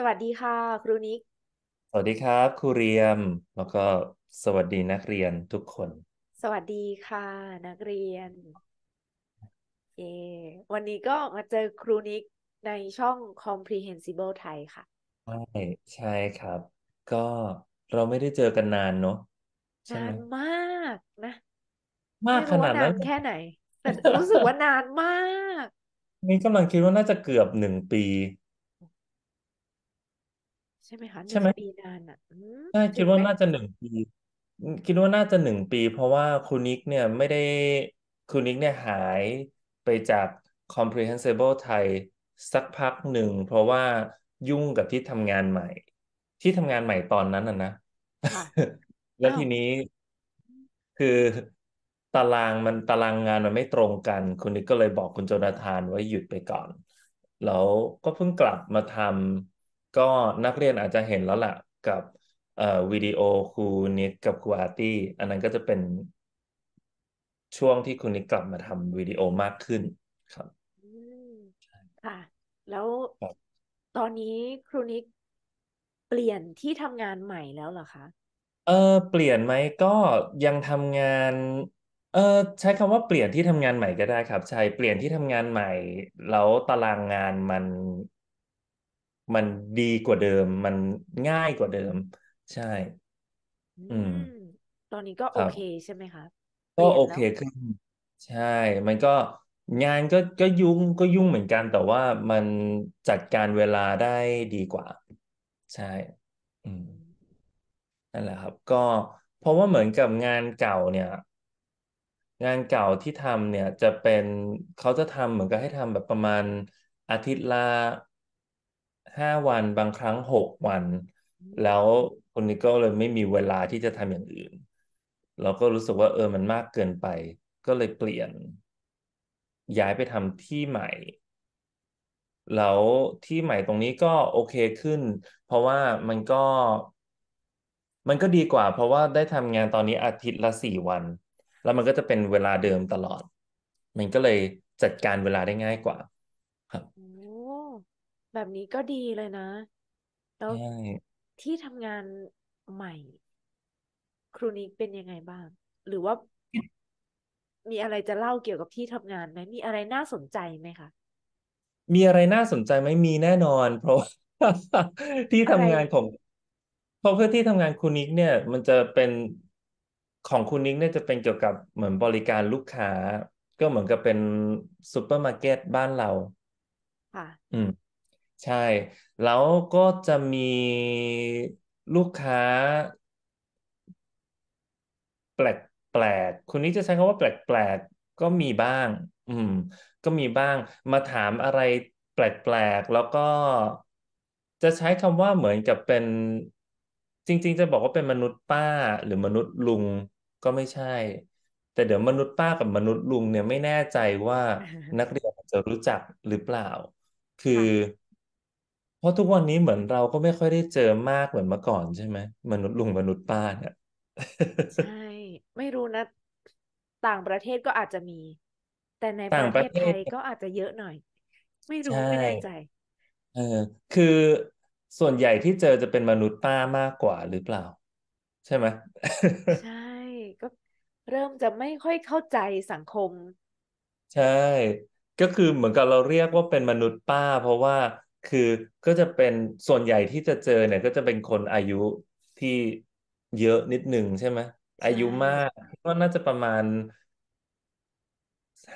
สวัสดีค่ะ ครูนิก สวัสดีครับครูเรียม แล้วก็สวัสดีนักเรียนทุกคน สวัสดีค่ะ นักเรียนเอวันนี้ก็มาเจอครูนิกในช่อง Comprehensible Thai ค่ะ ใช่ใช่ครับ ก็เราไม่ได้เจอกันนานเนาะใช่นานมากนะ มาไมกขรู้นาว่าดนนั้นนแค่ไหนแต่รู้สึกว่านานมาก นี่กำลังคิดว่าน่าจะเกือบหนึ่งปีใช่ไหมคะหใช่นึ่งไหมปีนานอ่ะอืมใช่คคิึดงว่าไหมน่าจะหนึ่งปีคิดว่าน่าจะหนึ่งปีเพราะว่าคุณนิก เนี่ย ไม่ได้คุณนิกเนี่ยหายไปจาก Comprehensible ไทยสักพักหนึ่งเพราะว่ายุ่งกับที่ทำงานใหม่ ที่ทำงานใหม่ตอนนั้นอ่ะนะค่ะแล้วอ้วทีนี้คือตารางมันตารางงานมันไม่ตรงกันคุณนิกก็เลยบอกคุณโจนาธานว่าหยุดไปก่อน แล้วก็เพิ่งกลับมาทำก็นักเรียนอาจจะเห็นแล้วล่ะกับ เอ่อวิดีโอครูนิกกับครูอาร์ตี้อันนั้นก็จะเป็น ช่วงที่ครูนิกกลับมาทำวิดีโอมากขึ้นครับค่ะแล้วตอนนี้ครูนิกเปลี่ยนที่ทำงานใหม่แล้วเหรอคะเออเปลี่ยนไหมก็ยังทำงาน เออใช้คำว่า เปลี่ยนที่ทำงานใหม่ก็ได้ครับ ใช่เปลี่ยนที่ทำงานใหม่ แล้วตารางงานมันมันดีกว่าเดิม มันง่ายกว่าเดิม ใช่ อืม ตอนนี้ก็โอเคใช่ไหมคะก็โอเคขึ้น ใช่ มันก็งานก็ก็ยุ่งก็ยุ่งเหมือนกัน แต่ว่ามันจัดการเวลาได้ดีกว่า ใช่ อืมนั่นแหละครับ ก็เพราะว่าเหมือนกับงานเก่าเนี่ย งานเก่าที่ทำเนี่ย จะเป็นเขาจะทำเหมือนกับให้ทำแบบประมาณอาทิตย์ละห้าวันบางครั้งหกวัน แล้วคนนี้ก็เลยไม่มีเวลาที่จะทำอย่างอื่น เราก็รู้สึกว่าเออมันมากเกินไป ก็เลยเปลี่ยน ย้ายไปทำที่ใหม่แล้วที่ใหม่ตรงนี้ก็โอเคขึ้น เพราะว่ามันก็ มันก็ดีกว่า เพราะว่าได้ทำงานตอนนี้อาทิตย์ละสี่วัน แล้วมันก็จะเป็นเวลาเดิมตลอด มันก็เลยจัดการเวลาได้ง่ายกว่าแบบนี้ก็ดีเลยนะแล้วใช่ที่ทำงานใหม่ครูนิกเป็นยังไงบ้าง หรือว่ามีอะไรจะเล่าเกี่ยวกับที่ทำงานไหมมีอะไรน่าสนใจไหมคะมีอะไรน่าสนใจไหมมีแน่นอนเพราะที่อะทำงานของเพราะเพื่อที่ทำงานครูนิก เนี่ย มันจะเป็นของครูนิก เนี่ยจะเป็นเกี่ยวกับเหมือนบริการลูกค้าก็เหมือนกับเป็นซูเปอร์มาร์เก็ตบ้านเราค่ะอืมใช่ แล้วก็จะมีลูกค้า แปลกแปลกคนนี้จะใช้คำว่าแปลกแปลกก็มีบ้าง อืม ก็มีบ้าง มาถามอะไรแปลกแปลกแล้วก็จะใช้คำว่าเหมือนกับเป็น จริง ๆ จะบอกว่าเป็นมนุษย์ป้าหรือมนุษย์ลุงก็ไม่ใช่ แต่เดี๋ยวมนุษย์ป้ากับมนุษย์ลุงเนี่ยไม่แน่ใจว่านักเรียนจะรู้จักหรือเปล่า คือเพราะทุกวันนี้เหมือนเราก็ไม่ค่อยได้เจอมากเหมือนเมื่อก่อนใช่ไหมมนุษย์ลุงมนุษย์ป้าเนี่ยใช่ ไม่รู้นะต่างประเทศก็อาจจะมี แต่ในต่างประเทศไทยก็อาจจะเยอะหน่อย ไม่รู้ไม่แน่ใจเออคือส่วนใหญ่ที่เจอจะเป็นมนุษย์ป้ามากกว่าหรือเปล่า ใช่ไหมใช่ก็เริ่มจะไม่ค่อยเข้าใจสังคม ใช่ ก็คือเหมือนกับเราเรียกว่าเป็นมนุษย์ป้าเพราะว่าคือก็จะเป็นส่วนใหญ่ที่จะเจอเนี่ย ก็จะเป็นคนอายุที่เยอะนิดหนึ่งใช่ไหมอายุมากก็น่าจะประมาณ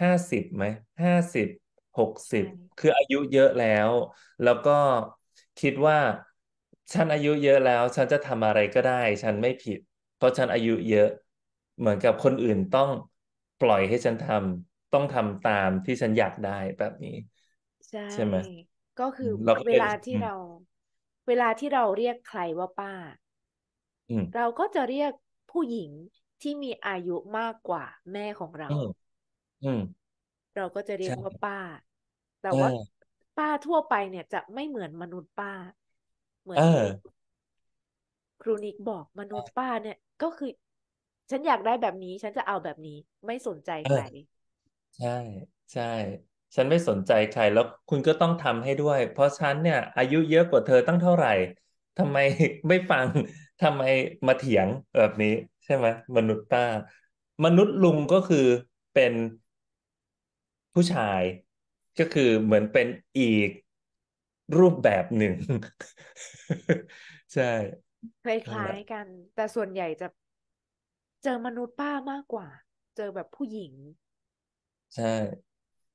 ห้าสิบไหมห้าสิบหกสิบคืออายุเยอะแล้ว แล้วก็คิดว่า ฉันอายุเยอะแล้วฉันจะทำอะไรก็ได้ ฉันไม่ผิด เพราะฉันอายุเยอะเหมือนกับคนอื่นต้องปล่อยให้ฉันทำต้องทำตามที่ฉันอยากได้แบบนี้ ใช่ใช่ไหมก็คือเวลาที่เรา เวลาที่เราเรียกใครว่าป้าเราก็จะเรียกผู้หญิงที่มีอายุมากกว่าแม่ของเราเราก็จะเรียกว่าป้า แต่ว่า ป้าทั่วไปเนี่ย จะไม่เหมือนมนุษย์ป้า เหมือนครูนิกบอกมนุษย์ป้า เนี่ยก็คือ ฉันอยากได้แบบนี้ ฉันจะเอาแบบนี้ ไม่สนใจใคร ใช่ ใช่ฉันไม่สนใจใคร แล้วคุณก็ต้องทำให้ด้วย เพราะฉันเนี่ย อายุเยอะกว่าเธอตั้งเท่าไหร่ ทำไมไม่ฟังทำไมมาเถียงแบบนี้ ใช่ไหมมนุษย์ป้า มนุษย์ลุงก็คือเป็นผู้ชายก็คือเหมือนเป็นอีกรูปแบบหนึ่งใช่คล้ายๆกัน แต่ส่วนใหญ่จะเจอมนุษย์ป้ามากกว่า เจอแบบผู้หญิง ใช่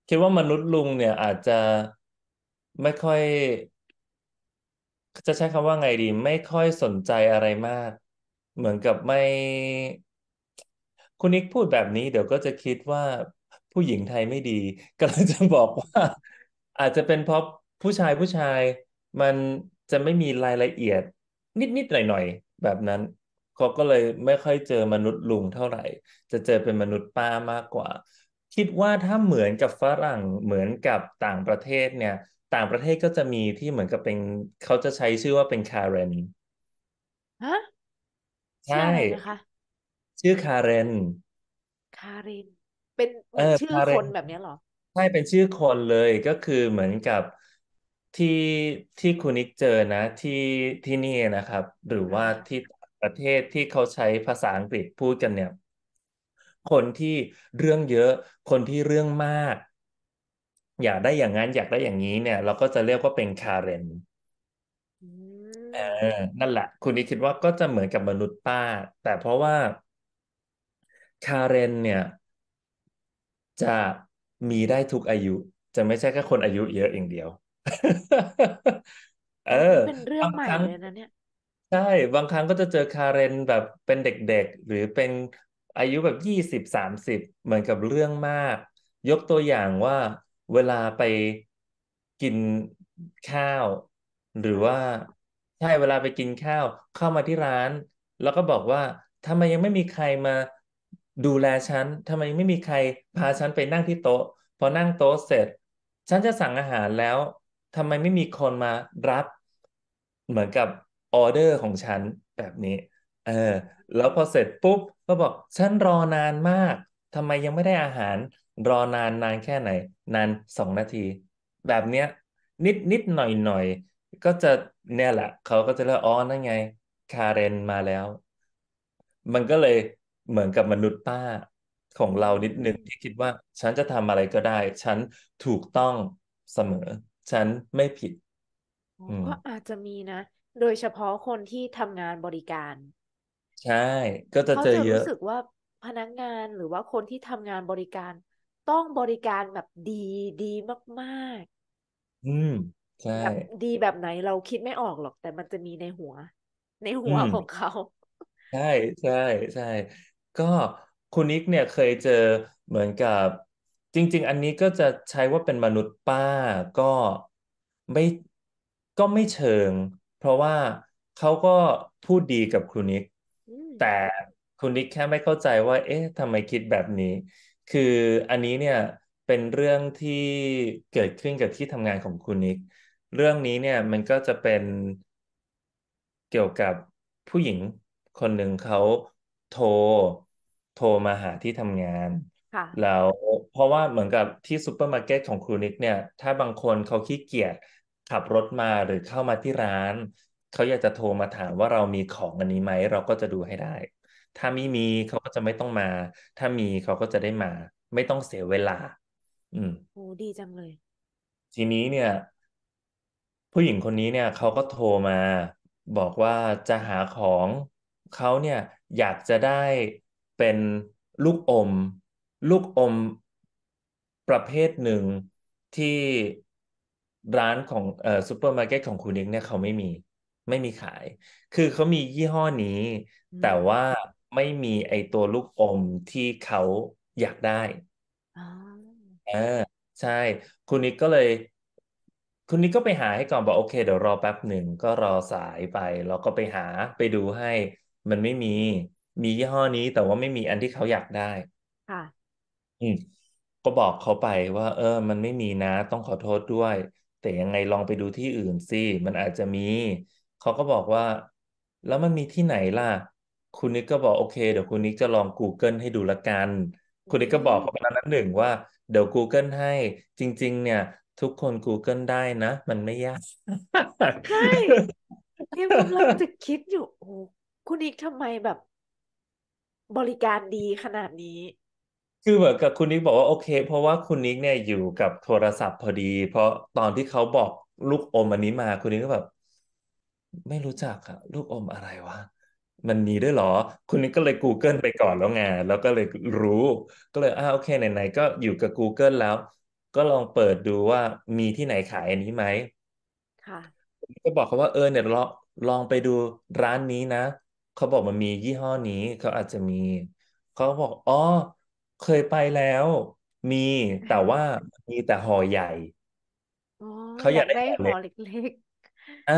คิดว่ามนุษย์ลุงเนี่ย อาจจะไม่ค่อยจะใช้คำว่าไงดี ไม่ค่อยสนใจอะไรมาก เหมือนกับไม่คุณนิกพูดแบบนี้เดี๋ยวก็จะคิดว่าผู้หญิงไทยไม่ดี ก็เลยจะบอกว่า อาจจะเป็นเพราะผู้ชายผู้ชาย มันจะไม่มีรายละเอียด นิดนิดหน่อยหน่อยแบบนั้น เขาก็เลยไม่ค่อยเจอมนุษย์ลุงเท่าไหร่ จะเจอเป็นมนุษย์ป้ามากกว่าคิด ว่าถ้าเหมือนกับฝรั่งเหมือนกับต่างประเทศเนี่ย ต่างประเทศก็จะมีที่เหมือนกับเป็นเขาจะใช้ชื่อว่าเป็นคาเรนฮะใช่ออะไรนะคะชื่อคาเรนคาเรนเป็นเหมือนชื่อคคเรนนแบบนี้เหรอใช่เป็นชื่อคนเลยก็คือเหมือนกับที่ที่คุณนิกเจอนะที่ที่นี่นะครับ หรือว่าที่ต่างประเทศที่เขาใช้ภาษาอังกฤษพูดกันเนี่ยคนที่เรื่องเยอะคนที่เรื่องมาก อยากได้อย่างนั้นอยากได้อย่างนี้ เนี่ย เราก็จะเรียกว่าเป็นคาเรนเออนั่นแหละ คุณนี่คิดว่าก็จะเหมือนกับมนุษย์ป้า แต่เพราะว่าคาเรนเนี่ยจะมีได้ทุกอายุ จะไม่ใช่แค่คนอายุเยอะเองเดียว เออเป็นเรื่องใหม่เลยนะเนี่ยใช่บางครั้งก็จะเจอคาเรนแบบเป็นเด็ก ๆหรือเป็นอายุแบบยี่สิบสามสิบเหมือนกับเรื่องมาก ยกตัวอย่างว่า เวลาไปกินข้าว หรือว่าใช่เวลาไปกินข้าวเข้ามาที่ร้าน แล้วก็บอกว่าทำไมยังไม่มีใครมาดูแลฉันทำไมไม่มีใครพาฉันไปนั่งที่โต๊ะพอนั่งโต๊ะเสร็จ ฉันจะสั่งอาหารแล้วทำไมไม่มีคนมารับ เหมือนกับออเดอร์ของฉันแบบนี้เออแล้วพอเสร็จปุ๊บก็บอกฉันรอนานมากทำไมยังไม่ได้อาหาร รอนานนานแค่ไหน นานสองนาที แบบเนี้ย นิดนิดหน่อยหน่อยก็จะเนี่ยแหละ เขาก็จะเล่าอ๋อนั่นไง คาเรนมาแล้ว มันก็เลยเหมือนกับมนุษย์ป้า ของเรานิดนึงที่คิดว่าฉันจะทำอะไรก็ได้ ฉันถูกต้องเสมอ ฉันไม่ผิดก็อาจจะมีนะ โดยเฉพาะคนที่ทำงานบริการใช่ก็จะเจอเยอะรู้สึกว่าพนักงานหรือว่าคนที่ทำงานบริการ ต้องบริการแบบดีดีมากๆ อืม ใช่แบบดีแบบไหนเราคิดไม่ออกหรอก แต่มันจะมีในหัว ในหัวของเขา ใช่ใช่ใช่ก็คุณนิกเนี่ยเคยเจอเหมือนกับจริง ๆ อันนี้ก็จะใช้ว่าเป็นมนุษย์ป้า ก็ไม่ก็ไม่เชิง เพราะว่าเขาก็พูดดีกับคุณนิกแต่คุณนิกแค่ไม่เข้าใจว่า เอ๊ะทำไมคิดแบบนี้ คืออันนี้เนี่ยเป็นเรื่องที่เกิดขึ้นกับที่ทำงานของคุณนิก เรื่องนี้เนี่ยมันก็จะเป็นเกี่ยวกับผู้หญิงคนหนึ่งเขาโทรโทรมาหาที่ทำงานแล้วเพราะว่าเหมือนกับที่ซูเปอร์มาร์เก็ตของคุูนิกเนี่ย ถ้าบางคนเขาขี้เกียจขับรถมาหรือเข้ามาที่ร้านเขาอยากจะโทรมาถามว่าเรามีของอันนี้ไหมเราก็จะดูให้ได้ ถ้าไม่มีเขาก็จะไม่ต้องมา ถ้ามีเขาก็จะได้มา ไม่ต้องเสียเวลา อืมโอ้ดีจังเลย ทีนี้เนี่ย ผู้หญิงคนนี้เนี่ยเขาก็โทรมาบอกว่าจะหาของเขาเนี่ย อยากจะได้เป็นลูกอม ลูกอมประเภทหนึ่งที่ร้านของเอ่อซูเปอร์มาร์เก็ตของคุณนิกเนี่ยเขาไม่มีไม่มีขาย คือเขามียี่ห้อนี้ แต่ว่าไม่มีไอตัวลูกอมที่เขาอยากได้อ่าใช่ คุณนิกก็เลย คุณนิกก็ไปหาให้ก่อน บอกโอเค เดี๋ยวรอแป๊บหนึ่ง ก็รอสายไป แล้วก็ไปหาไปดูให้ มันไม่มี มียี่ห้อนี้ แต่ว่าไม่มีอันที่เขาอยากได้ ค่ะ อืมก็บอกเขาไปว่า เออ มันไม่มีนะ ต้องขอโทษด้วย แต่ยังไงลองไปดูที่อื่นสิมันอาจจะมีเขาก็บอกว่า แล้วมันมีที่ไหนล่ะ คุณนิกก็บอกโอเคเดี๋ยวคุณนิกจะลอง Google ให้ดูละกัน คุณนิกก็บอกประมาณนั้นหนึ่งว่า เดี๋ยว Google ให้จริงๆ เนี่ย ทุกคน Google ได้นะมันไม่ยากใช่เนี่ยกำลังจะคิดอยู่โอ้คุณนิกทำไมแบบ บริการดีขนาดนี้ คือเหมือนกับคุณนิกบอกว่าโอเค เพราะว่าคุณนิกเนี่ยอยู่กับโทรศัพท์พอดี เพราะตอนที่เขาบอกลูกอมอันนี้มาคุณนิกก็แบบไม่รู้จักอะลูกอมอะไรวะมันมีด้วยหรอ คุณนี่ก็เลย Google ไปก่อนแล้วไงแล้วก็เลยรู้ ก็เลยอ้าโอเคไหนๆก็อยู่กับ Google แล้ว ก็ลองเปิดดูว่ามีที่ไหนขายอันนี้ไหมค่ะ ก็บอกเขาว่าเออเนี่ยลองลองไปดูร้านนี้นะ เขาบอกมันมียี่ห้อนี้ เขาอาจจะมีเขาบอกอ๋อเคยไปแล้วมีแต่ว่ามีแต่ห่อใหญ่เขาอยากได้ห่อเล็กๆเออ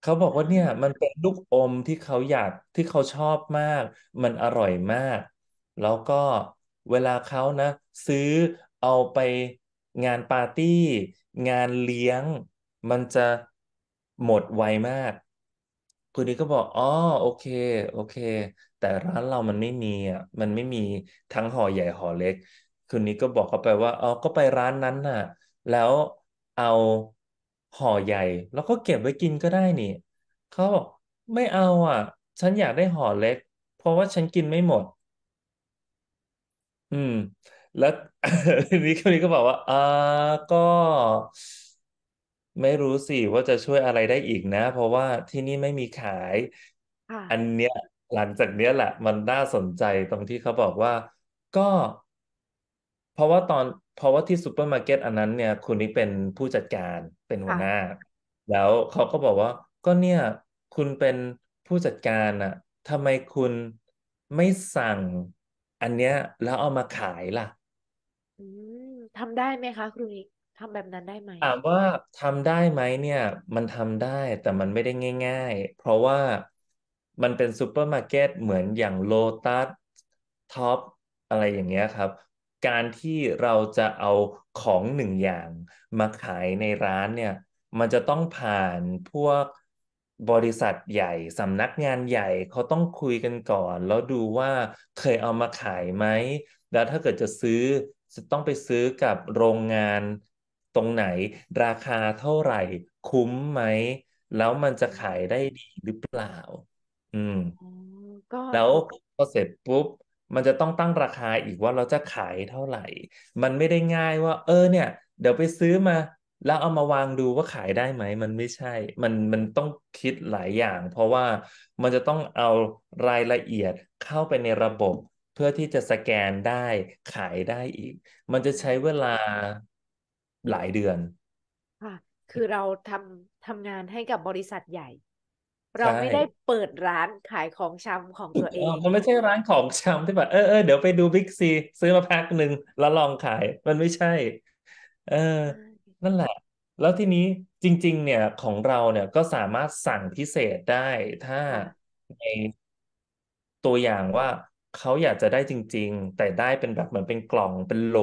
เขาบอกว่าเนี่ยมันเป็นลูกอมที่เขาอยากที่เขาชอบมาก มันอร่อยมาก แล้วก็เวลาเขานะ ซื้อเอาไปงานปาร์ตี้ งานเลี้ยงมันจะหมดไวมากคุณนี้ก็บอกอ๋อโอเค โอเค แต่ร้านเรามันไม่มีอ่ะมันไม่มีทั้งห่อใหญ่ห่อเล็กคุณนี้ก็บอกเขาไปว่าอ๋อก็ไปร้านนั้นน่ะแล้วเอาห่อใหญ่ แล้วก็เก็บไว้กินก็ได้นี่เขาบอกไม่เอาอ่ะ ฉันอยากได้ห่อเล็ก เพราะว่าฉันกินไม่หมด อืม แล้วนี้คนนี้ก็บอกว่า อ่า ก็ไม่รู้สิ ว่าจะช่วยอะไรได้อีกนะ เพราะว่าที่นี่ไม่มีขายอันเนี้ยหลังจากเนี้ยแหละ มันน่าสนใจตรงที่เขาบอกว่า ก็ราะว่าตอนเพราะว่าที่ซูเปอร์มาร์เก็ตอันนั้น เนี่ย คุณนี่เป็นผู้จัดการเป็นหัวหน้า แล้วเขาก็บอกว่า ก็เนี่ย คุณเป็นผู้จัดการอะทำไมคุณไม่สั่งอันเนี้ยแล้วเอามาขายล่ะทำได้ไหมคะครูนิกทำแบบนั้นได้ไหมถามว่าทำได้ไหมเนี่ย มันทำได้แต่มันไม่ได้ง่าย ๆ เพราะว่ามันเป็นซูเปอร์มาร์เก็ตเหมือนอย่างโลตัสท็อปอะไรอย่างเงี้ยครับการที่เราจะเอาของหนึ่งอย่างมาขายในร้านเนี่ย มันจะต้องผ่านพวกบริษัทใหญ่ สำนักงานใหญ่ เขาต้องคุยกันก่อนแล้วดูว่าเคยเอามาขายไหมแล้วถ้าเกิดจะซื้อจะต้องไปซื้อกับโรงงานตรงไหน ราคาเท่าไหร่คุ้มไหม แล้วมันจะขายได้ดีหรือเปล่า อืมก็แล้วพอเสร็จปุ๊บมันจะต้องตั้งราคาอีกว่าเราจะขายเท่าไหร่ มันไม่ได้ง่ายว่า เออเนี่ย เดี๋ยวไปซื้อมา แล้วเอามาวางดูว่าขายได้ไหมมันไม่ใช่ มันมันต้องคิดหลายอย่าง เพราะว่ามันจะต้องเอารายละเอียดเข้าไปในระบบ เพื่อที่จะสแกนได้ ขายได้อีก มันจะใช้เวลาหลายเดือนค่ะคือเราทำทำงานให้กับบริษัทใหญ่เราไม่ได้เปิดร้านขายของชำของตัวเองมันไม่ใช่ร้านของชำ ที่แบบเออเออเดี๋ยวไปดูบิ๊กซีซื้อมาแพ็คหนึ่งแล้วลองขาย มันไม่ใช่ เออ นั่นแหละ แล้วทีนี้จริง ๆ เนี่ยของเราเนี่ยก็สามารถสั่งพิเศษได้ถ้าในตัวอย่างว่าเขาอยากจะได้จริงๆ แต่ได้เป็นแบบเหมือนเป็นกล่องเป็นโหล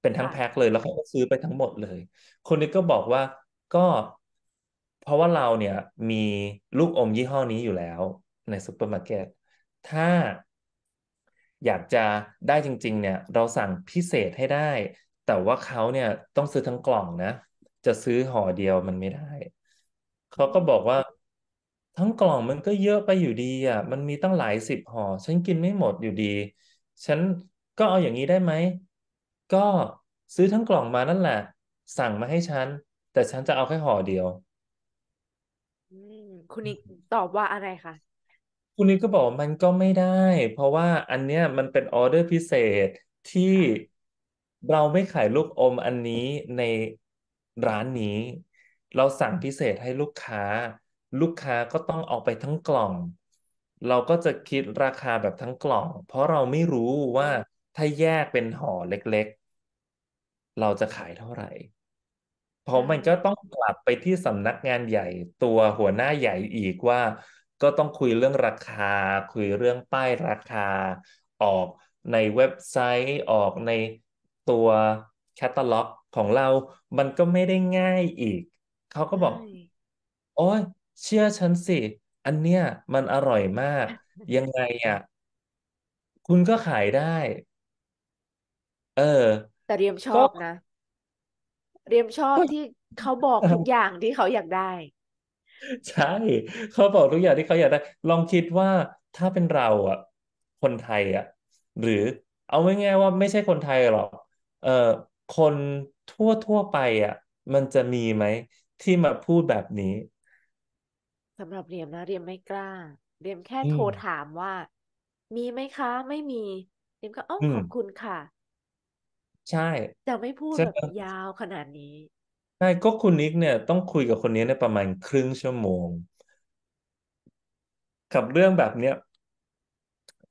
เป็นทั้งแพ็คเลยแล้วเขาก็ซื้อไปทั้งหมดเลย คนนี้ก็บอกว่าก็เพราะว่าเราเนี่ยมีลูกอมยี่ห้อนี้อยู่แล้วในซูเปอร์มาร์เก็ต ถ้าอยากจะได้จริงๆเนี่ยเราสั่งพิเศษให้ได้ แต่ว่าเขาเนี่ยต้องซื้อทั้งกล่องนะ จะซื้อห่อเดียวมันไม่ได้ เขาก็บอกว่า ทั้งกล่องมันก็เยอะไปอยู่ดีอ่ะ มันมีตั้งหลายสิบห่อ ฉันกินไม่หมดอยู่ดี ฉันก็เอาอย่างนี้ได้ไหม ก็ซื้อทั้งกล่องมานั่นแหละ สั่งมาให้ฉัน แต่ฉันจะเอาแค่ห่อเดียวคุณนิกตอบว่าอะไรคะ คุณนิกก็บอกมันก็ไม่ได้ เพราะว่าอันเนี้ยมันเป็นออเดอร์พิเศษที่เราไม่ขายลูกอมอันนี้ในร้านนี้ เราสั่งพิเศษให้ลูกค้า ลูกค้าก็ต้องเอาไปทั้งกล่อง เราก็จะคิดราคาแบบทั้งกล่อง เพราะเราไม่รู้ว่าถ้าแยกเป็นห่อเล็กๆ เราจะขายเท่าไหร่เพราะมันก็ต้องกลับไปที่สำนักงานใหญ่ ตัวหัวหน้าใหญ่อีกว่า ก็ต้องคุยเรื่องราคา คุยเรื่องป้ายราคา ออกในเว็บไซต์ ออกในตัวแคตตาล็อกของเรา มันก็ไม่ได้ง่ายอีก เขาก็บอกโอ้ยเชื่อฉันสิ อันเนี้ยมันอร่อยมาก ยังไงอ่ะ คุณก็ขายได้ เออแต่เรียมชอบนะเรียมชอบที่เขาบอกทุกอย่างที่เขาอยากได้ ใช่เขาบอกทุกอย่างที่เขาอยากได้ ลองคิดว่าถ้าเป็นเราอ่ะ คนไทยอ่ะ หรือเอาง่ายๆว่าไม่ใช่คนไทยหรอกเอ่อคนทั่วทั่วไปอ่ะ มันจะมีไหมที่มาพูดแบบนี้สำหรับเรียมนะเรียมไม่กล้าเรียมแค่โทรถามว่า มีไหมคะไม่มีเรียมก็อ๋อขอบคุณค่ะใช่จะไม่พูดแบบยาวขนาดนี้ ใช่ ก็คุณนิกเนี่ย ต้องคุยกับคนนี้ในประมาณครึ่งชั่วโมง กับเรื่องแบบเนี้ย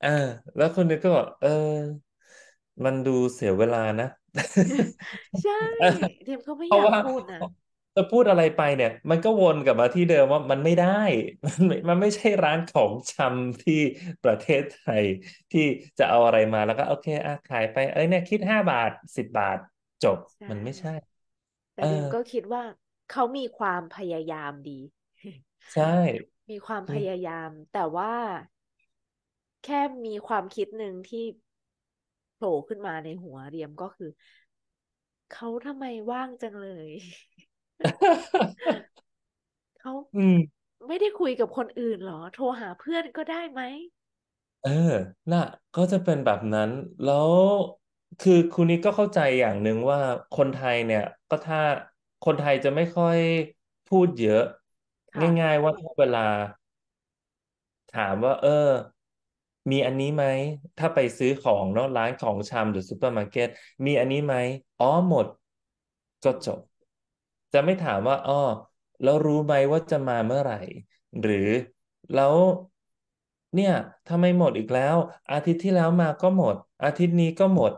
อ่าแล้วคนนี้ก็บอกเออมันดูเสียเวลานะ ใช่เทีมขาไม่อยากพูดนะจะพูดอะไรไปเนี่ยมันก็วนกลับมาที่เดิมว่ามันไม่ได้ มันมันไม่ใช่ร้านของชำที่ประเทศไทยที่จะเอาอะไรมาแล้วก็โอเคอะขายไปเอ้ยเนี่ยคิดห้าบาทสิบบาทจบ มันไม่ใช่แต่ดิมก็คิดว่าเขามีความพยายามดีใช่ มีความพยายาม แต่ว่าแค่มีความคิดหนึ่งที่โผล่ขึ้นมาในหัวเรียมก็คือเขาทำไมว่างจังเลยเขาอืม ไม่ได้คุยกับคนอื่นเหรอ โทรหาเพื่อนก็ได้ไหมเออ น่ะก็จะเป็นแบบนั้น แล้วคือคุณนิ้ก็เข้าใจอย่างหนึ่งว่า คนไทยเนี่ย ก็ถ้าคนไทยจะไม่ค่อยพูดเยอะค่ะง่าย ๆ ว่าถ้าเวลา ถามว่า เออ มีอันนี้ไหม ถ้าไปซื้อของเนาะร้านของชำหรือซูเปอร์มาร์เก็ตมีอันนี้ไหมอ๋อหมด ก็จบจะไม่ถามว่าอ๋อแล้วรู้ไหมว่าจะมาเมื่อไหร่ หรือแล้วเนี่ยทำไมหมดอีกแล้ว อาทิตย์ที่แล้วมาก็หมด อาทิตย์นี้ก็หมด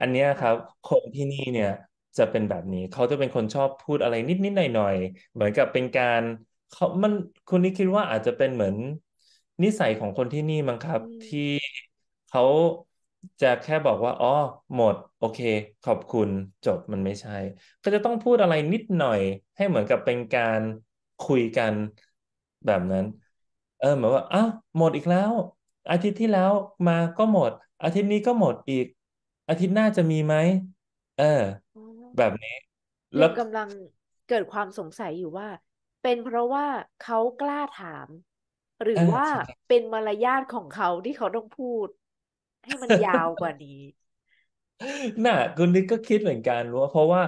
อันนี้ครับคนที่นี่เนี่ยจะเป็นแบบนี้เขาจะเป็นคนชอบพูดอะไรนิดนิดหน่อยหน่อยเหมือนกับเป็นการเขามันคุณนี่คิดว่าอาจจะเป็นเหมือน นิสัยของคนที่นี่มั้งครับ ที่เขาจะแค่บอกว่าอ๋อหมดโอเค ขอบคุณจบมันไม่ใช่ ก็จะต้องพูดอะไรนิดหน่อยให้เหมือนกับเป็นการคุยกันแบบนั้น เออเหมือนว่าอ้าหมดอีกแล้ว อาทิตย์ที่แล้วมาก็หมด อาทิตย์นี้ก็หมดอีก อาทิตย์หน้าจะมีไหมเออ แบบนี้ แล้วกำลังเกิดความสงสัยอยู่ว่า เป็นเพราะว่าเขากล้าถาม หรือว่าเป็นมารยาทของเขาที่เขาต้องพูดให้มันยาวกว่านี้ น่ะคุณนิกก็คิดเหมือนกันรู้ว่าเพราะว่า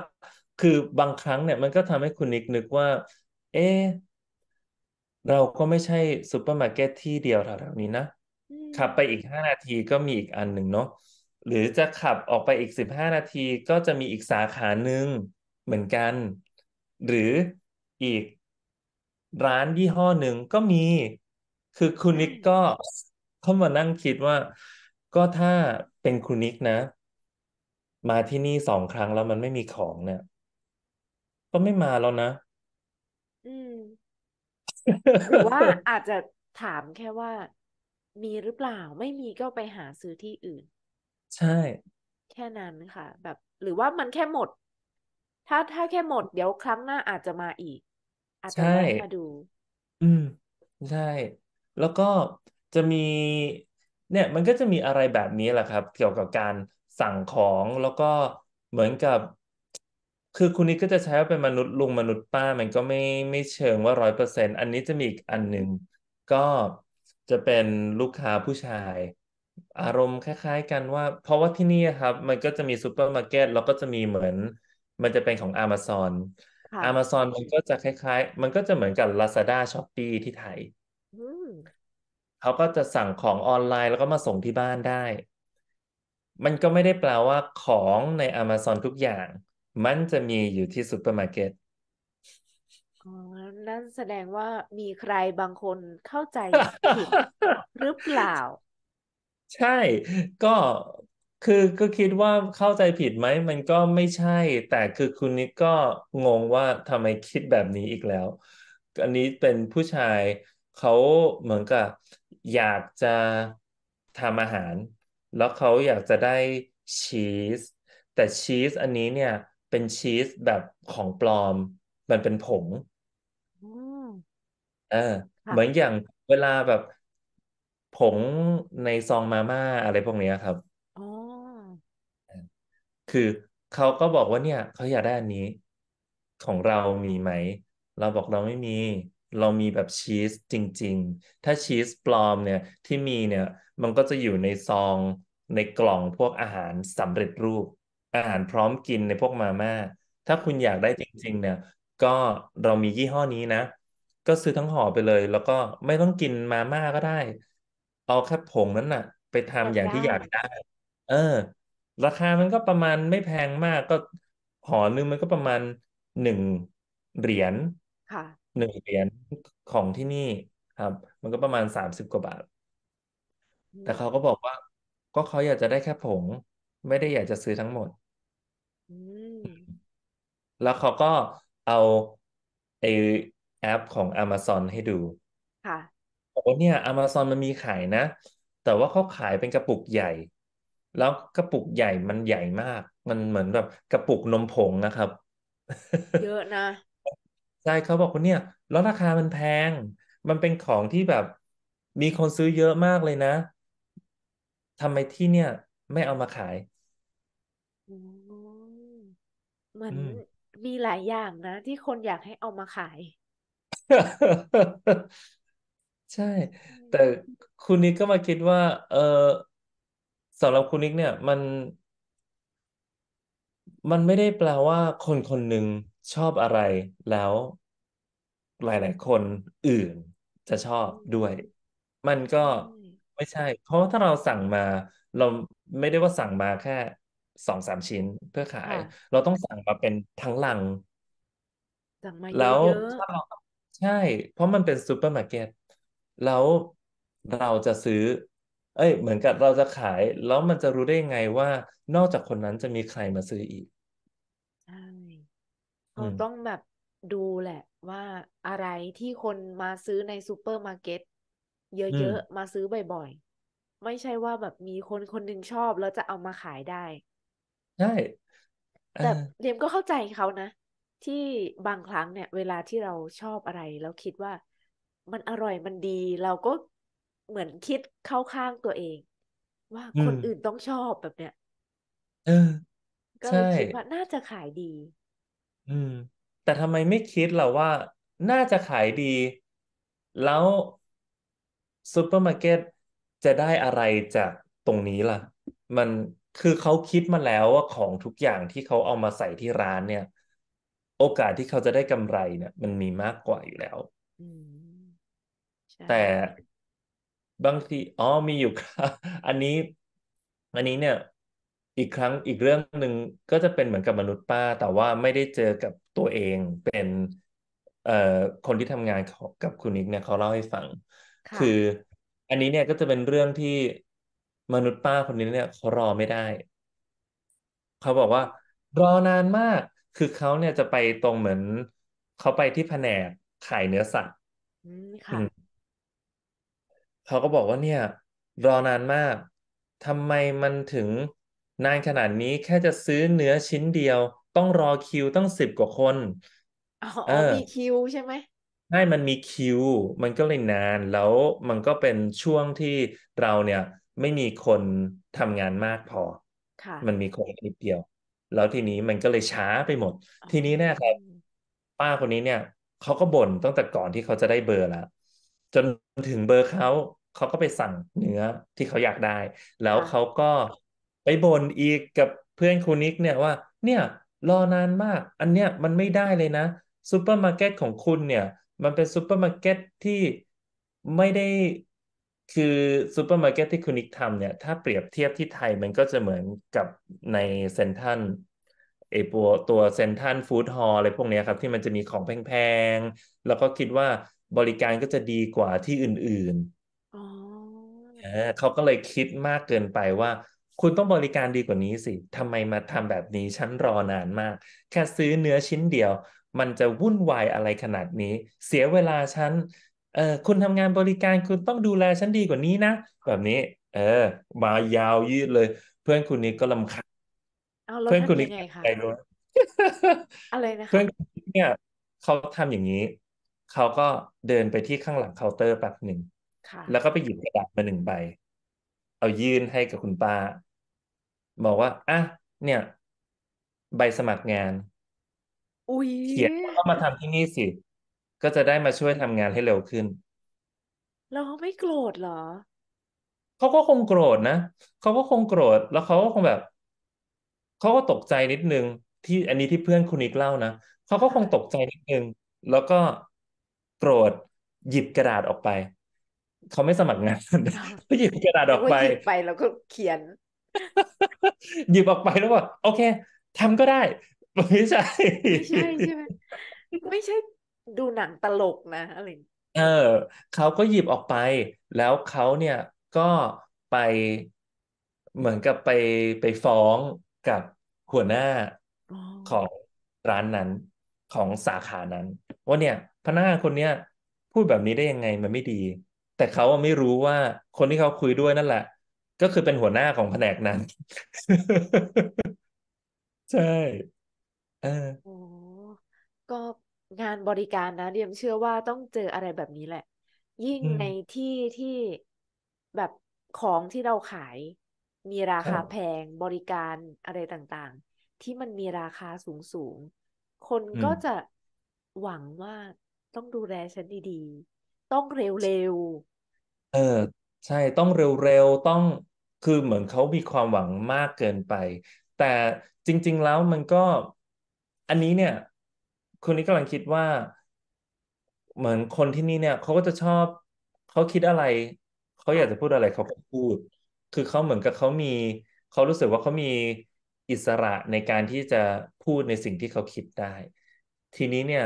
คือบางครั้งเนี่ย มันก็ทำให้คุณนิกนึกว่า เอ๊เราก็ไม่ใช่ซูเปอร์มาร์เก็ตที่เดียวแถวนี้นะขับไปอีกห้านาทีก็มีอีกอันหนึ่งเนาะหรือจะขับออกไปอีกสิบห้านาทีก็จะมีอีกสาขาหนึ่งเหมือนกัน หรืออีกร้านยี่ห้อหนึ่งก็มี คือคุณนิกก็เข้ามานั่งคิดว่าก็ถ้าเป็นคุณนิกนะ มาที่นี่สองครั้งแล้วมันไม่มีของเนี่ย ก็ไม่มาแล้วนะ อืมหรือว่าอาจจะถามแค่ว่า มีหรือเปล่า ไม่มี ก็ไปหาซื้อที่อื่น ใช่ แค่นั้นค่ะ แบบ หรือว่ามันแค่หมด ถ้าถ้าแค่หมดเดี๋ยวครั้งหน้าอาจจะมาอีกอาจจะใชแวะมาดูอืม ใช่ แล้วก็ จะมีเนี่ยมันก็จะมีอะไรแบบนี้แหละครับเกี่ยวกับการสั่งของแล้วก็เหมือนกับ คือคุณนี่ก็จะใช้ว่าเป็นมนุษย์ลุงมนุษย์ป้ามันก็ไม่ไม่เชิงว่าร้อยเปอร์เซ็นต์อันนี้จะมีอีกอันหนึ่งก็จะเป็นลูกค้าผู้ชาย อารมณ์คล้ายๆกันว่า เพราะว่าที่นี่ครับ มันก็จะมีซูเปอร์มาร์เก็ตแล้วก็จะมีเหมือน มันจะเป็นของ Amazon Amazon มันก็จะคล้ายๆ มันก็จะเหมือนกับ Lazada s h o p e e ที่ไทยเขาก็จะสั่งของออนไลน์แล้วก็มาส่งที่บ้านได้ มันก็ไม่ได้แปลว่าของใน Amazon ทุกอย่าง มันจะมีอยู่ที่ซูเปอร์มาร์เก็ตอ๋อนั่นแสดงว่ามีใครบางคนเข้าใจผิดหรือเปล่า ใช่ ก็คือก็คิดว่าเข้าใจผิดไหม มันก็ไม่ใช่ แต่คือคุณนิกก็งงว่าทำไมคิดแบบนี้อีกแล้ว อันนี้เป็นผู้ชายเขาเหมือนกับอยากจะทำอาหาร แล้วเขาอยากจะได้ชีส แต่ชีสอันนี้เนี่ยเป็นชีสแบบของปลอม มันเป็นผงเออเหมือนอย่างเวลาแบบผงในซองมาม่าอะไรพวกเนี้ยครับคือเขาก็บอกว่าเนี่ยเขาอยากได้อันนี้ ของเรามีไหม เราบอกเราไม่มีเรามีแบบชีสจริงๆ ถ้าชีสปลอมเนี่ยที่มีเนี่ย มันก็จะอยู่ในซองในกล่องพวกอาหารสำเร็จรูป อาหารพร้อมกินในพวกมาม่า ถ้าคุณอยากได้จริง ๆ เนี่ย ก็เรามียี่ห้อนี้นะก็ซื้อทั้งห่อไปเลย แล้วก็ไม่ต้องกินมาม่าก็ได้เอาแค่ผงนั้นนะ่ะ ไปทำอย่างที่อยากได้ เออ ราคามันก็ประมาณไม่แพงมากก็ห่อนึงมันก็ประมาณหนึ่งเหรียญค่ะหนึ่งเหรียญของที่นี่ครับมันก็ประมาณสามสิบกว่า บาท แต่เขาก็บอกว่า ก็เขาอยากจะได้แค่ผงไม่ได้อยากจะซื้อทั้งหมดแล้วเขาก็เอาไอแอปของ Amazon ให้ดู ค่ะบอกว่าเนี่ย Amazon มันมีขายนะ แต่ว่าเขาขายเป็นกระปุกใหญ่ แล้วกระปุกใหญ่มันใหญ่มาก มันเหมือนแบบกระปุกนมผงนะครับ เยอะนะใช่เขาบอกว่าเนี่ย แล้วราคามันแพง มันเป็นของที่แบบ มีคนซื้อเยอะมากเลยนะทำไมที่เนี่ยไม่เอามาขายอ๋มเหมืออืนมมีหลายอย่างนะที่คนอยากให้เอามาขาย ใช่ แต่คุณนิกก็มาคิดว่าเออสำหรับคุณนิกเนี่ยมัน มันไม่ได้แปลว่าคนคนหนึ่งชอบอะไรแล้ว หลายๆคนอื่นจะชอบด้วย มันก็ ไม่ใช่ เพราะถ้าเราสั่งมา เราไม่ได้ว่าสั่งมาแค่สองสามชิ้น เพื่อขาย เราต้องสั่งมาเป็นทั้งลังสั่งมาเยแล้วอะใช่ เพราะมันเป็นซูเปอร์มาร์เก็ตแล้วเราจะซื้อ เอ้ย เหมือนกับเราจะขาย แล้วมันจะรู้ได้ไงว่า นอกจากคนนั้นจะมีใครมาซื้ออีกเราต้องแบบดูแหละว่าอะไรที่คนมาซื้อในซูเปอร์มาร์เก็ตเยอะๆมาซื้อบ่อยๆไม่ใช่ว่าแบบมีคนคนหนึ่งชอบแล้วจะเอามาขายได้ ใช่แต่เรียมก็เข้าใจเขานะ ที่บางครั้งเนี่ย เวลาที่เราชอบอะไร แล้วคิดว่ามันอร่อยมันดี เราก็เหมือนคิดเข้าข้างตัวเอง ว่าคนอื่นต้องชอบแบบเนี้ยเออก็เลยคิดว่าน่าจะขายดีอืมแต่ทำไมไม่คิดเราว่า น่าจะขายดี แล้วซูเปอร์มาร์เก็ตจะได้อะไรจากตรงนี้ล่ะ มันคือเขาคิดมาแล้วว่าของทุกอย่างที่เขาเอามาใส่ที่ร้านเนี่ย โอกาสที่เขาจะได้กำไรเนี่ย มันมีมากกว่าอยู่แล้วใช่แต่บางทีอ๋อมีอยู่ครับ อันนี้อันนี้เนี่ยอีกครั้งอีกเรื่องหนึ่งก็จะเป็นเหมือนกับมนุษย์ป้า แต่ว่าไม่ได้เจอกับตัวเองเป็น เอ่อคนที่ทำงานกับคุณนิกเนี่ย เขาเล่าให้ฟัง คือ อันนี้เนี่ยก็จะเป็นเรื่องที่มนุษย์ป้าคนนี้เนี่ยเขารอไม่ได้ เขาบอกว่ารอนานมาก คือเขาเนี่ยจะไปตรงเหมือนเขาไปที่แผนกขายเนื้อสัตว์ค่ะเขาก็บอกว่าเนี่ย รอนานมากทำไมมันถึงนานขนาดนี้แค่จะซื้อเนื้อชิ้นเดียว ต้องรอคิวต้องสิบกว่าคนอ๋อ มีคิวใช่ไหมใช่ มันมีคิว มันก็เลยนานแล้วมันก็เป็นช่วงที่เราเนี่ยไม่มีคนทำงานมากพอมันมีคนนิดเดียว แล้วทีนี้มันก็เลยช้าไปหมด ทีนี้เนี่ยครับป้าคนนี้เนี่ยเขาก็บ่นตั้งแต่ก่อนที่เขาจะได้เบอร์แล้วจนถึงเบอร์เขาเขาก็ไปสั่งเนื้อที่เขาอยากได้ แล้วเขาก็ไปบ่นอีกกับเพื่อนคุณนิกเนี่ยว่า เนี่ยรอนานมาก อันเนี้ยมันไม่ได้เลยนะซูเปอร์มาร์เก็ตของคุณเนี่ย มันเป็นซูเปอร์มาร์เก็ตที่ไม่ได้คือซูเปอร์มาร์เก็ตที่คุณนิกทำเนี่ยถ้าเปรียบเทียบที่ไทยมันก็จะเหมือนกับในเซนทันไอปัวตัวเซนทันฟู้ดฮอลอะไรพวกนี้ครับที่มันจะมีของแพงๆแล้วก็คิดว่าบริการก็จะดีกว่าที่อื่นๆ oh. เขาก็เลยคิดมากเกินไปว่าคุณต้องบริการดีกว่านี้สิทำไมมาทำแบบนี้ ฉันรอนานมาก แค่ซื้อเนื้อชิ้นเดียว มันจะวุ่นวายอะไรขนาดนี้ เสียเวลาฉันเออคุณทำงานบริการคุณต้องดูแลฉันดีกว่านี้นะ แบบนี้ เออมายาวยืดเลย เพื่อนคุณนี้ก็ลำคาญเพื่อนคุณนี้อะไรระ้อะไรนะคเพื่อนเนี่ยเขาทำอย่างนี้ เขาก็เดินไปที่ข้างหลังเคาน์เตอร์แป๊บหนึ่ง แล้วก็ไปหยิบกระดาษมาหนึ่งใบ เอายื่นให้กับคุณป้าบอกว่าอ่ะเนี่ย ใบสมัครงาน อุ้ยเขียนเข้ามาทำที่นี่สิ ก็จะได้มาช่วยทำงานให้เร็วขึ้น เราไม่โกรธเหรอเขาก็คงโกรธนะเขาก็คงโกรธแล้วเขาก็คงแบบเขาก็ตกใจนิดนึงที่อันนี้ที่เพื่อนคุณอิกเล่านะเขาก็คงตกใจนิดนึงแล้วก็โกรธหยิบกระดาษออกไปเขาไม่สมัครงานก็หยิบกระดาษออกไปหยิบไปแล้วก็เขียนหยิบออกไปแล้วบอกโอเค ทำก็ได้ ไม่ใช่ไม่ใช่ใช่ไหมไม่ใช่ดูหนังตลกนะอะไร เออเขาก็หยิบออกไป แล้วเขาเนี่ยก็ไปเหมือนกับไปไปฟ้องกับหัวหน้าของร้านนั้นของสาขานั้น ว่าเนี่ย พนักงานคนเนี้ยพูดแบบนี้ได้ยังไงมันไม่ดี แต่เขาไม่รู้ว่าคนที่เขาคุยด้วยนั่นแหละก็คือเป็นหัวหน้าของแผนกนั้น ใช่เออโอ้ก็งานบริการนะเดียมเชื่อว่าต้องเจออะไรแบบนี้แหละ ยิ่งในที่ที่แบบของที่เราขาย มีราคาแพงบริการอะไรต่างๆ ที่มันมีราคาสูงสูงคนก็จะหวังว่าต้องดูแลฉันดีๆ ต้องเร็วๆเออใช่ต้องเร็วๆต้องคือเหมือนเขามีความหวังมากเกินไป แต่จริง ๆแล้วมันก็อันนี้เนี่ย คนนี้กำลังคิดว่า เหมือนคนที่นี่เนี่ยเขาก็จะชอบเขาคิดอะไรเขาอยากจะพูดอะไรเขาก็พูด คือเขาเหมือนกับเขามีเขารู้สึกว่าเขามีอิสระในการที่จะพูดในสิ่งที่เขาคิดได้ ทีนี้เนี่ย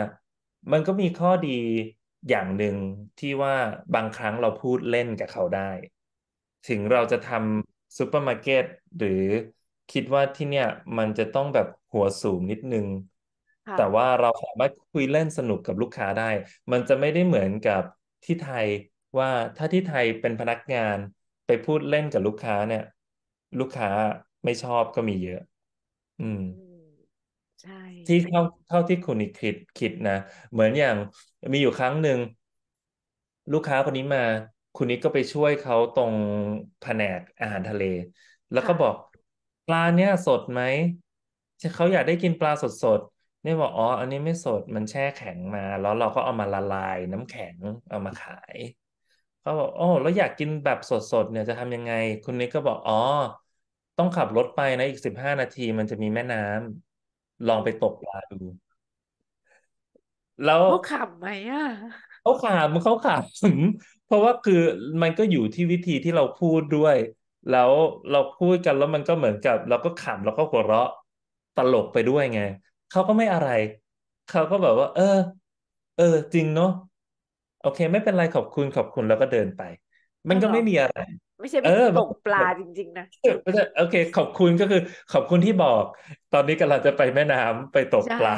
มันก็มีข้อดีอย่างหนึ่งที่ว่าบางครั้งเราพูดเล่นกับเขาได้ ถึงเราจะทำซูเปอร์มาร์เก็ตหรือคิดว่าที่เนี่ยมันจะต้องแบบหัวสูงนิดนึง แต่ว่าเราสามารถคุยเล่นสนุกกับลูกค้าได้ มันจะไม่ได้เหมือนกับที่ไทยว่าถ้าที่ไทยเป็นพนักงานไปพูดเล่นกับลูกค้าเนี่ย ลูกค้าไม่ชอบก็มีเยอะ อืมช่ที่เท่าเท่าที่คุณคิดคิดนะเหมือนอย่างมีอยู่ครั้งหนึ่งลูกค้าคนนี้มา คุณนิกก็ไปช่วยเขาตรงแผนกอาหารทะเล แล้วก็บอกปลาเนี่ยสดไหมเขาอยากได้กินปลาสดสดเนี่ยบอกอ๋ออันนี้ไม่สดมันแช่แข็งมาแล้วเราก็เอามาละลายน้ำแข็งเอามาขายเขาบอกโอ้แล้วอยากกินแบบสดสดเนี่ยจะทำยังไง คุณนิกก็บอกอ๋อต้องขับรถไปนะอีกสิบห้านาทีมันจะมีแม่น้ำลองไปตกปลาดู แล้วเขาขำไหมอ่ะเขาขำเขาขำเพราะว่าคือ มันก็อยู่ที่วิธีที่เราพูดด้วย แล้วเราพูดกันแล้วมันก็เหมือนกับ เราก็ขำแล้วก็หัวเราะ ตลกไปด้วยไงเขาก็ไม่อะไร เขาก็แบบว่า เออ เออ จริงเนาะ โอเค ไม่เป็นไรขอบคุณขอบคุณแล้วก็เดินไป มันก็ไม่มีอะไรไม่ใช่วิอตกปลาจริงๆนะไม่ใช่โอเคขอบคุณก็คือ ขอบคุณที่บอก ตอนนี้กำลังจะไปแม่น้ำไปตกปลา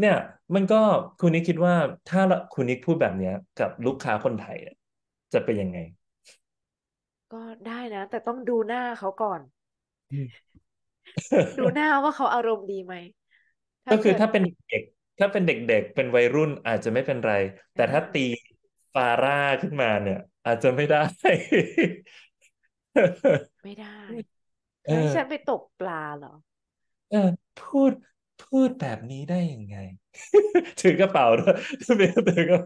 เนี่ย มันก็คุณนิคิดว่าถ้าคุณนิคพูดแบบเนี้ย กับลูกค้าคนไทย จะเป็นยังไง ก็ได้นะแต่ต้องดูหน้าเขาก่อน ดูหน้าว่าเขาอารมณ์ดีไหมก็คือถ้าเป็นเด็ก ถ้าเป็นเด็ก ๆ เป็นวัยรุ่นอาจจะไม่เป็นไร แต่ถ้าตีฟาร่าขึ้นมาเนี่ย อาจจะไม่ได้ ไม่ได้แล้วฉันไปตกปลาเหรอเออ พูดพูดแบบนี้ได้ยังไงถือกระเป๋าด้วยถือกระเป๋า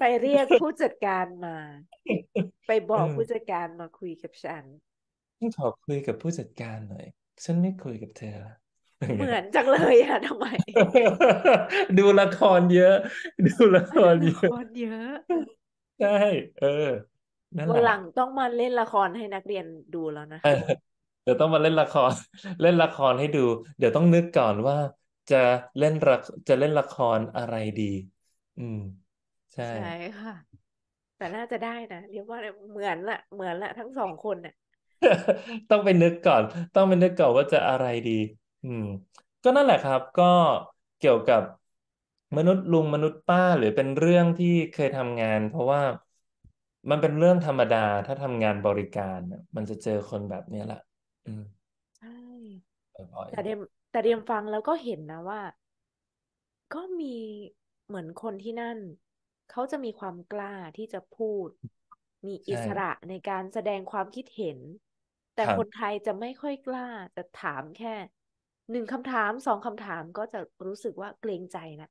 ไปเรียกผู้จัดการมา ไปบอกผู้จัดการมาคุยกับฉันขอคุยกับผู้จัดการหน่อย ฉันไม่คุยกับเธอเหมือนจังเลยอะทำไมดูละครเยอะ ดูละครเยอะใช่เออนั่นวันหหลังต้องมาเล่นละครให้นักเรียนดูแล้วนะเเดี๋ยวต้องมาเล่นละคร เล่นละครให้ดู เดี๋ยวต้องนึกก่อนว่าจะเล่นละจะเล่นละครอะไรดี อืมใช่ใช่ค่ะ แต่น่าจะได้นะเรียกว่าเหมือนละเหมือนละ ทั้งสองคนน่ะ ต้องไปนึกก่อน ต้องไปนึกก่อนว่าจะอะไรดีอืมก็นั่นแหละครับก็เกี่ยวกับมนุษย์ลุงมนุษย์ป้าหรือเป็นเรื่องที่เคยทำงาน เพราะว่ามันเป็นเรื่องธรรมดาถ้าทำงานบริการมันจะเจอคนแบบนี้แหละอืมใช่บ่อยแต่เดียมแต่เดียมฟังแล้วก็เห็นนะว่า ก็มีเหมือนคนที่นั่น เขาจะมีความกล้าที่จะพูด มีอิ่สระในการแสดงความคิดเห็น แต่ครัคบนไทยจะไม่ค่อยกล้าจะถามแค่หนึ่งคำถามสองคำถามก็จะรู้สึกว่าเกรงใจนะ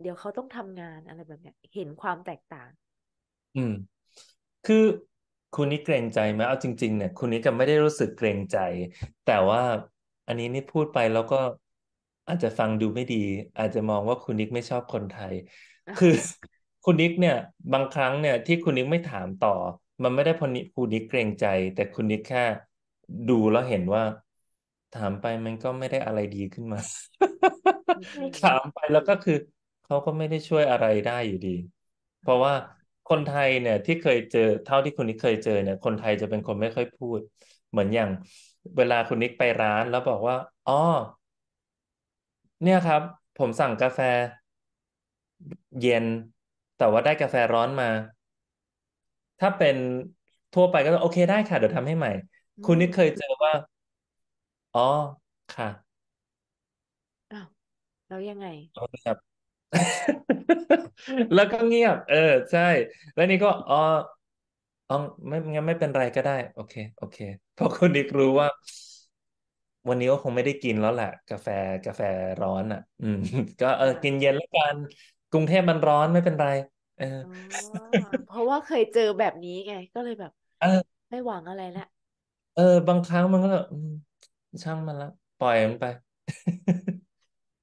เดี๋ยวเขาต้องทำงานอะไรแบบเนี้ย เห็นความแตกต่าง อืมคือคุณนี่เกรงใจไหมเอาจริงๆเนี่ยคุณนี่จะไม่ได้รู้สึกเกรงใจ แต่ว่าอันนี้นี่พูดไปแล้วก็ อาจจะฟังดูไม่ดี อาจจะมองว่าคุณนิกไม่ชอบคนไทย คือคุณนิกเนี่ย บางครั้งเนี่ย ที่คุณนิกไม่ถามต่อ มันไม่ได้พอนิคุณนิกเกรงใจ แต่คุณนิกแค่ดูแล้วเห็นว่าถามไปมันก็ไม่ได้อะไรดีขึ้นมา ถามไปแล้วก็คือเขาก็ไม่ได้ช่วยอะไรได้อยู่ดี เพราะว่าคนไทยเนี่ย ที่เคยเจอ เท่าที่คุณนิกเคยเจอเนี่ย คนไทยจะเป็นคนไม่ค่อยพูด เหมือนอย่าง เวลาคุณนิกไปร้านแล้วบอกว่าอ๋อเนี่ยครับ ผมสั่งกาแฟ เย็นแต่ว่าได้กาแฟร้อนมา ถ้าเป็นทั่วไปก็ โอเคได้ค่ะเดี๋ยวทำให้ใหม่คุณนิกเคยเจอว่าอ๋อค่ะอ้าแล้วยังไงเงียบแล้วก็เงียบ เออ ใช่ แล้วนี่ก็ อ๋ออ๋อไม่งั้นไม่เป็นไรก็ได้ โอเค โอเค เพราะคุณนีกรู้ว่า วันนี้ก็คงไม่ได้กินแล้วแหละ กาแฟ กาแฟร้อนอ่ะ อืม ก็เออ กินเย็นแล้วกัน กรุงเทพมันร้อนไม่เป็นไรเอออ เพราะว่าเคยเจอแบบนี้ไง ก็เลยแบบ เออ ไม่หวังอะไรละ เออ บางครั้งมันก็แบบช่างมันละ ปล่อยมันไป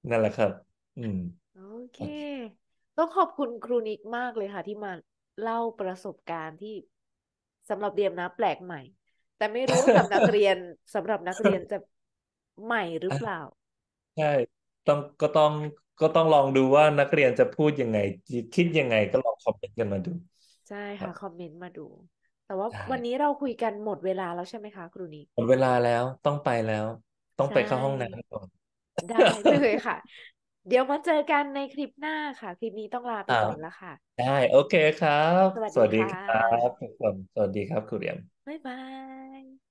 นั่นแหละครับ อืมโอเค ต้องขอบคุณครูนิกมากเลยค่ะ ที่มาเล่าประสบการณ์ที่สำหรับเดียมนะแปลกใหม่ แต่ไม่รู้สำหรับนักเรียนสำหรับนักเรียนจะใหม่หรือเปล่าใช่ต้องก็ต้อง ก็ต้องลองดูว่านักเรียนจะพูดยังไง คิดยังไง ก็ลองคอมเมนต์กันมาดู ใช่ค่ะคอมเมนต์มาดูแต่ว่าวันนี้เราคุยกันหมดเวลาแล้วใช่ไหมคะ ครูนิกหมดเวลาแล้วต้องไปแล้วต้องไปเข้าห้องน้ำก่อนได้เลยค่ะ เดี๋ยวมาเจอกันในคลิปหน้าค่ะ คลิปนี้ต้องลาไปก่อนแล้วค่ะ ได้โอเคครับ สวัสดีครับทุกคนสวัสดีครับครูเรียม บ๊ายบาย